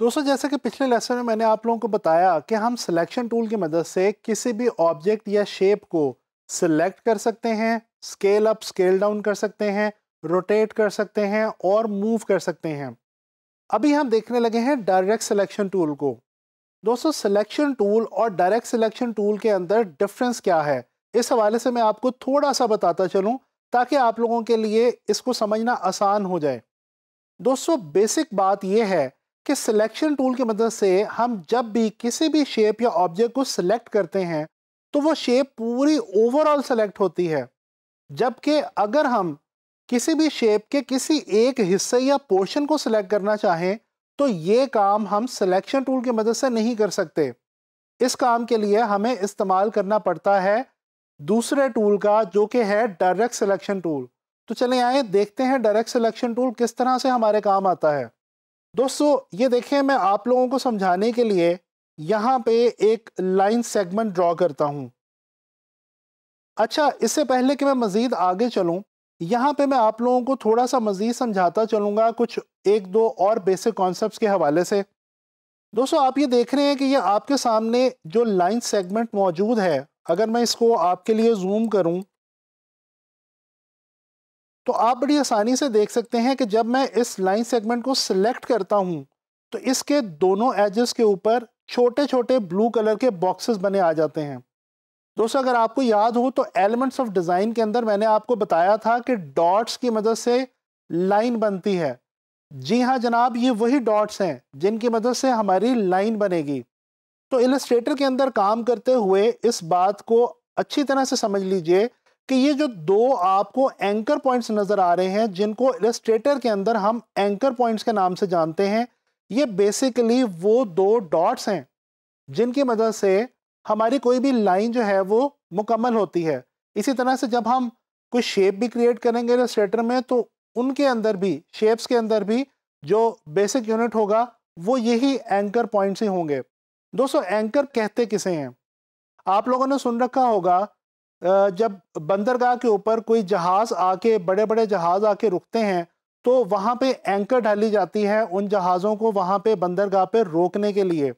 दोस्तों जैसे कि पिछले लेसन में मैंने आप लोगों को बताया कि हम सिलेक्शन टूल की मदद से किसी भी ऑब्जेक्ट या शेप को सिलेक्ट कर सकते हैं स्केल अप स्केल डाउन कर सकते हैं रोटेट कर सकते हैं और मूव कर सकते हैं अभी हम देखने लगे हैं डायरेक्ट सिलेक्शन टूल को दोस्तों सिलेक्शन टूल और डायरेक्ट सिलेक्शन टूल के अंदर डिफरेंस क्या है इस हवाले से मैं आपको थोड़ा सा बताता चलूँ ताकि आप लोगों के लिए इसको समझना आसान हो जाए दोस्तों बेसिक बात यह है कि सिलेक्शन टूल की मदद से हम जब भी किसी भी शेप या ऑब्जेक्ट को सिलेक्ट करते हैं तो वो शेप पूरी ओवरऑल सेलेक्ट होती है जबकि अगर हम किसी भी शेप के किसी एक हिस्से या पोर्शन को सिलेक्ट करना चाहें तो ये काम हम सिलेक्शन टूल की मदद से नहीं कर सकते इस काम के लिए हमें इस्तेमाल करना पड़ता है दूसरे टूल का जो कि है डायरेक्ट सिलेक्शन टूल तो चले आए देखते हैं डायरेक्ट सिलेक्शन टूल किस तरह से हमारे काम आता है दोस्तों ये देखिए मैं आप लोगों को समझाने के लिए यहाँ पे एक लाइन सेगमेंट ड्रॉ करता हूँ अच्छा इससे पहले कि मैं मज़ीद आगे चलूँ यहाँ पे मैं आप लोगों को थोड़ा सा मज़ीद समझाता चलूँगा कुछ एक दो और बेसिक कॉन्सेप्ट के हवाले से दोस्तों आप ये देख रहे हैं कि ये आपके सामने जो लाइन सेगमेंट मौजूद है अगर मैं इसको आपके लिए जूम करूँ तो आप बड़ी आसानी से देख सकते हैं कि जब मैं इस लाइन सेगमेंट को सिलेक्ट करता हूँ तो इसके दोनों एजेस के ऊपर छोटे छोटे ब्लू कलर के बॉक्सेस बने आ जाते हैं दोस्तों अगर आपको याद हो तो एलिमेंट्स ऑफ डिज़ाइन के अंदर मैंने आपको बताया था कि डॉट्स की मदद से लाइन बनती है जी हाँ जनाब ये वही डॉट्स हैं जिनकी मदद से हमारी लाइन बनेगी तो इलस्ट्रेटर के अंदर काम करते हुए इस बात को अच्छी तरह से समझ लीजिए कि ये जो दो आपको एंकर पॉइंट्स नज़र आ रहे हैं जिनको इलस्ट्रेटर के अंदर हम एंकर पॉइंट्स के नाम से जानते हैं ये बेसिकली वो दो डॉट्स हैं जिनकी मदद से हमारी कोई भी लाइन जो है वो मुकम्मल होती है इसी तरह से जब हम कोई शेप भी क्रिएट करेंगे इलस्ट्रेटर में तो उनके अंदर भी शेप्स के अंदर भी जो बेसिक यूनिट होगा वो यही एंकर पॉइंट्स ही होंगे दोस्तों एंकर कहते किसे हैं आप लोगों ने सुन रखा होगा जब बंदरगाह के ऊपर कोई जहाज़ आके बड़े बड़े जहाज़ आके रुकते हैं तो वहाँ पे एंकर ढाली जाती है उन जहाज़ों को वहाँ पे बंदरगाह पे रोकने के लिए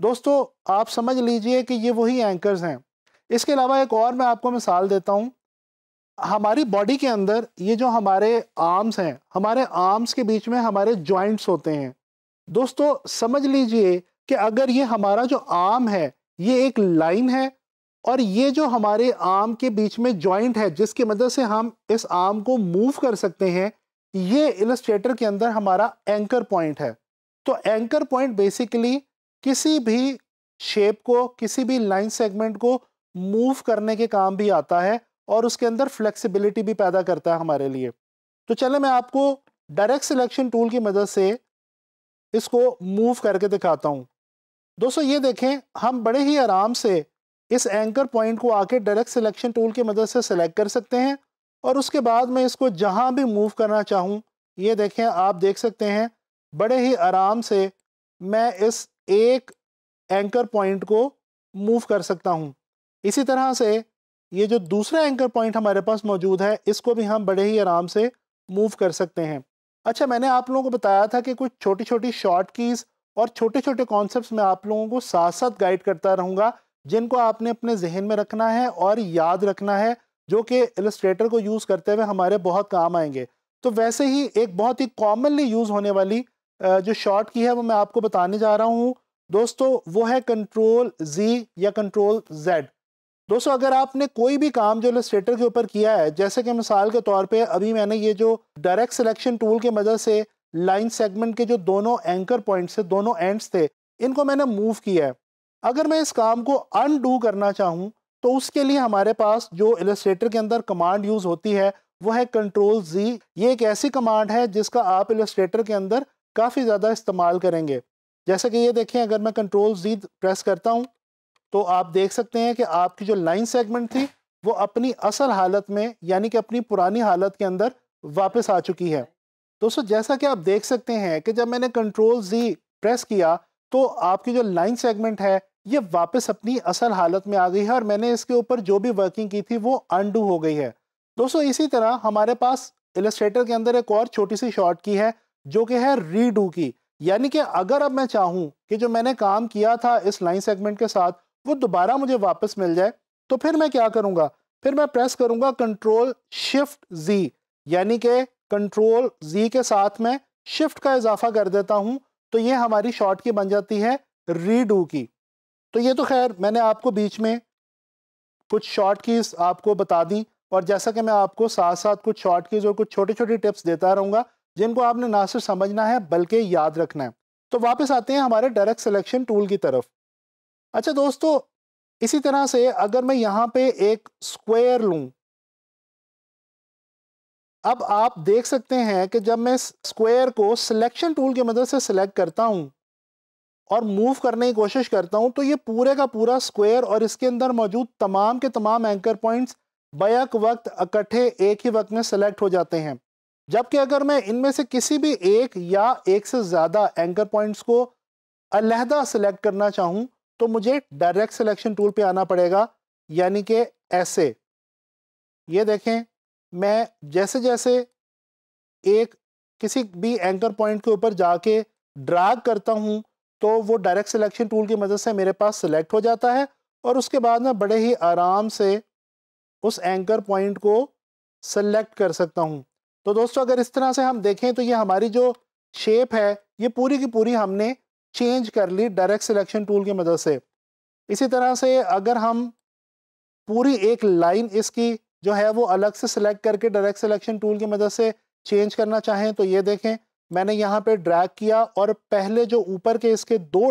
दोस्तों आप समझ लीजिए कि ये वही एंकर्स हैं इसके अलावा एक और मैं आपको मिसाल देता हूँ हमारी बॉडी के अंदर ये जो हमारे आर्म्स हैं हमारे आर्म्स के बीच में हमारे जॉइंट्स होते हैं दोस्तों समझ लीजिए कि अगर ये हमारा जो आर्म है ये एक लाइन है और ये जो हमारे आर्म के बीच में जॉइंट है जिसकी मदद से हम इस आर्म को मूव कर सकते हैं ये इलस्ट्रेटर के अंदर हमारा एंकर पॉइंट है तो एंकर पॉइंट बेसिकली किसी भी शेप को किसी भी लाइन सेगमेंट को मूव करने के काम भी आता है और उसके अंदर फ्लेक्सिबिलिटी भी पैदा करता है हमारे लिए तो चले मैं आपको डायरेक्ट सिलेक्शन टूल की मदद से इसको मूव करके दिखाता हूँ दोस्तों ये देखें हम बड़े ही आराम से इस एंकर पॉइंट को आके डायरेक्ट सिलेक्शन टूल की मदद से सिलेक्ट कर सकते हैं और उसके बाद मैं इसको जहाँ भी मूव करना चाहूँ ये देखें आप देख सकते हैं बड़े ही आराम से मैं इस एक एंकर पॉइंट को मूव कर सकता हूँ इसी तरह से ये जो दूसरा एंकर पॉइंट हमारे पास मौजूद है इसको भी हम बड़े ही आराम से मूव कर सकते हैं अच्छा मैंने आप लोगों को बताया था कि कुछ छोटी छोटी शॉर्ट कीज़ और छोटे छोटे कॉन्सेप्ट्स मैं आप लोगों को साथ साथ गाइड करता रहूँगा जिनको आपने अपने जहन में रखना है और याद रखना है जो कि इलस्ट्रेटर को यूज़ करते हुए हमारे बहुत काम आएंगे तो वैसे ही एक बहुत ही कॉमनली यूज़ होने वाली जो शॉर्ट की है वो मैं आपको बताने जा रहा हूँ दोस्तों वो है कंट्रोल जी या कंट्रोल जेड दोस्तों अगर आपने कोई भी काम जो इलस्ट्रेटर के ऊपर किया है जैसे कि मिसाल के तौर पर अभी मैंने ये जो डायरेक्ट सिलेक्शन टूल की मदद से लाइन सेगमेंट के जो दोनों एंकर पॉइंट्स थे दोनों एंड्स थे इनको मैंने मूव किया है अगर मैं इस काम को अनडू करना चाहूँ तो उसके लिए हमारे पास जो इलस्ट्रेटर के अंदर कमांड यूज़ होती है वो है कंट्रोल जी ये एक ऐसी कमांड है जिसका आप इलस्ट्रेटर के अंदर काफ़ी ज़्यादा इस्तेमाल करेंगे जैसे कि ये देखें अगर मैं कंट्रोल जी प्रेस करता हूँ तो आप देख सकते हैं कि आपकी जो लाइन सेगमेंट थी वो अपनी असल हालत में यानी कि अपनी पुरानी हालत के अंदर वापस आ चुकी है दोस्तों जैसा कि आप देख सकते हैं कि जब मैंने कंट्रोल जी प्रेस किया तो आपकी जो लाइन सेगमेंट है ये वापस अपनी असल हालत में आ गई है और मैंने इसके ऊपर जो भी वर्किंग की थी वो अनडू हो गई है दोस्तों इसी तरह हमारे पास इलस्ट्रेटर के अंदर एक और छोटी सी शॉर्ट की है जो कि है रीडू की यानी कि अगर अब मैं चाहूँ कि जो मैंने काम किया था इस लाइन सेगमेंट के साथ वो दोबारा मुझे वापस मिल जाए तो फिर मैं क्या करूँगा फिर मैं प्रेस करूँगा कंट्रोल शिफ्ट जी यानी कि कंट्रोल जी के साथ मैं शिफ्ट का इजाफा कर देता हूँ तो ये हमारी शॉर्ट की बन जाती है रीडू की तो ये तो खैर मैंने आपको बीच में कुछ शॉर्ट कीज़ आपको बता दी और जैसा कि मैं आपको साथ साथ कुछ शॉर्ट कीज़ और कुछ छोटे छोटे टिप्स देता रहूँगा जिनको आपने ना सिर्फ समझना है बल्कि याद रखना है तो वापस आते हैं हमारे डायरेक्ट सिलेक्शन टूल की तरफ अच्छा दोस्तों इसी तरह से अगर मैं यहाँ पे एक स्क्वायर लूँ अब आप देख सकते हैं कि जब मैं स्क्वायर को सिलेक्शन टूल की मदद से सिलेक्ट करता हूँ और मूव करने की कोशिश करता हूँ तो ये पूरे का पूरा स्क्वायर और इसके अंदर मौजूद तमाम के तमाम एंकर पॉइंट्स बैक वक्त इकट्ठे एक ही वक्त में सेलेक्ट हो जाते हैं जबकि अगर मैं इनमें से किसी भी एक या एक से ज़्यादा एंकर पॉइंट्स को अलहदा सेलेक्ट करना चाहूँ तो मुझे डायरेक्ट सिलेक्शन टूल पे आना पड़ेगा यानी कि ऐसे ये देखें मैं जैसे जैसे एक किसी भी एंकर पॉइंट के ऊपर जाके ड्राग करता हूँ तो वो डायरेक्ट सिलेक्शन टूल की मदद से मेरे पास सिलेक्ट हो जाता है और उसके बाद मैं बड़े ही आराम से उस एंकर पॉइंट को सेलेक्ट कर सकता हूँ तो दोस्तों अगर इस तरह से हम देखें तो ये हमारी जो शेप है ये पूरी की पूरी हमने चेंज कर ली डायरेक्ट सिलेक्शन टूल की मदद से इसी तरह से अगर हम पूरी एक लाइन इसकी जो है वो अलग से सिलेक्ट करके डायरेक्ट सिलेक्शन टूल की मदद से चेंज करना चाहें तो ये देखें मैंने यहाँ पे ड्रैग किया और पहले जो ऊपर के इसके दो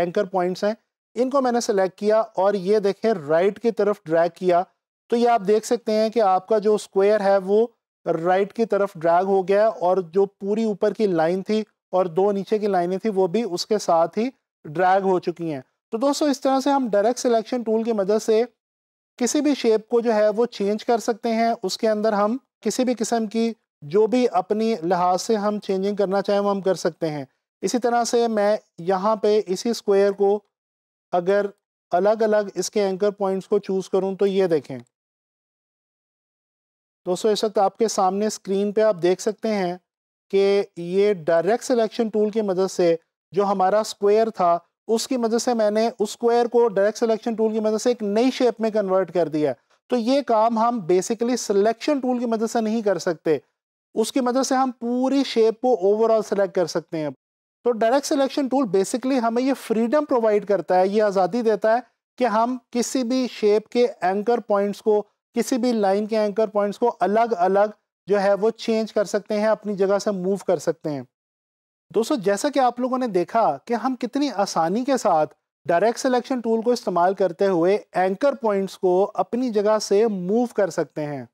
एंकर पॉइंट्स हैं इनको मैंने सेलेक्ट किया और ये देखें राइट की तरफ ड्रैग किया तो ये आप देख सकते हैं कि आपका जो स्क्वायर है वो राइट की तरफ ड्रैग हो गया और जो पूरी ऊपर की लाइन थी और दो नीचे की लाइनें थी वो भी उसके साथ ही ड्रैग हो चुकी हैं तो दोस्तों इस तरह से हम डायरेक्ट सिलेक्शन टूल की मदद से किसी भी शेप को जो है वो चेंज कर सकते हैं उसके अंदर हम किसी भी किस्म की जो भी अपनी लिहाज से हम चेंजिंग करना चाहें वो हम कर सकते हैं इसी तरह से मैं यहाँ पे इसी स्क्वायर को अगर अलग अलग इसके एंकर पॉइंट्स को चूज़ करूँ तो ये देखें दोस्तों इस वक्त आपके सामने स्क्रीन पे आप देख सकते हैं कि ये डायरेक्ट सिलेक्शन टूल की मदद से जो हमारा स्क्वायर था उसकी मदद से मैंने उस स्क्वायर को डायरेक्ट सिलेक्शन टूल की मदद से एक नई शेप में कन्वर्ट कर दिया तो ये काम हम बेसिकली सिलेक्शन टूल की मदद से नहीं कर सकते उसकी मदद से हम पूरी शेप को ओवरऑल सेलेक्ट कर सकते हैं तो डायरेक्ट सिलेक्शन टूल बेसिकली हमें ये फ्रीडम प्रोवाइड करता है ये आज़ादी देता है कि हम किसी भी शेप के एंकर पॉइंट्स को किसी भी लाइन के एंकर पॉइंट्स को अलग अलग जो है वो चेंज कर सकते हैं अपनी जगह से मूव कर सकते हैं दोस्तों जैसा कि आप लोगों ने देखा कि हम कितनी आसानी के साथ डायरेक्ट सिलेक्शन टूल को इस्तेमाल करते हुए एंकर पॉइंट्स को अपनी जगह से मूव कर सकते हैं